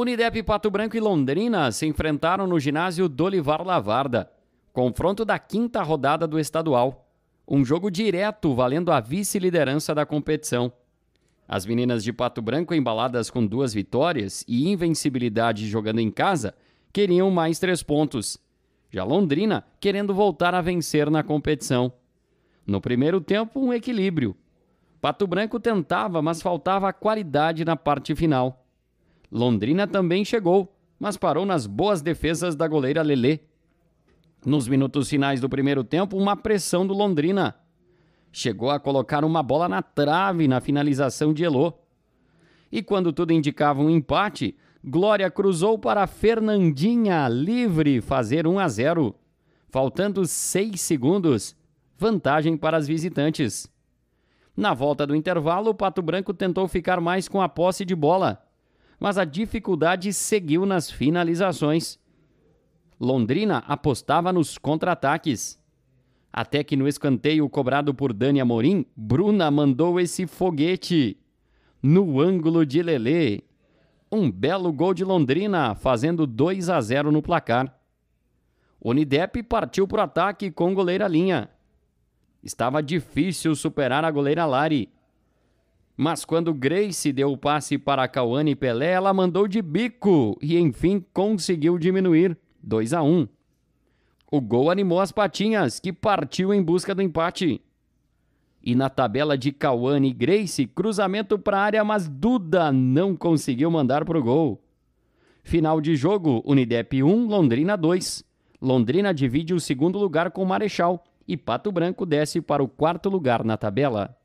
Unidep Pato Branco e Londrina se enfrentaram no ginásio Dolivar Lavarda. Confronto da quinta rodada do estadual. Um jogo direto valendo a vice-liderança da competição. As meninas de Pato Branco, embaladas com duas vitórias e invencibilidade jogando em casa, queriam mais três pontos. Já Londrina querendo voltar a vencer na competição. No primeiro tempo, um equilíbrio. Pato Branco tentava, mas faltava qualidade na parte final. Londrina também chegou, mas parou nas boas defesas da goleira Lelê. Nos minutos finais do primeiro tempo, uma pressão do Londrina. Chegou a colocar uma bola na trave na finalização de Elô. E quando tudo indicava um empate, Glória cruzou para Fernandinha, livre, fazer 1 a 0. Faltando 6 segundos, vantagem para as visitantes. Na volta do intervalo, o Pato Branco tentou ficar mais com a posse de bola, mas a dificuldade seguiu nas finalizações. Londrina apostava nos contra-ataques. Até que no escanteio cobrado por Dani Amorim, Bruna mandou esse foguete no ângulo de Lelê. Um belo gol de Londrina, fazendo 2 a 0 no placar. Onidep partiu para o ataque com goleira linha. Estava difícil superar a goleira Lari. Mas quando Grace deu o passe para Cauane Pelé, ela mandou de bico e enfim conseguiu diminuir 2 a 1. O gol animou as patinhas, que partiu em busca do empate. E na tabela de Cauane e Grace, cruzamento para a área, mas Duda não conseguiu mandar para o gol. Final de jogo, Unidep 1, Londrina 2. Londrina divide o segundo lugar com Marechal e Pato Branco desce para o quarto lugar na tabela.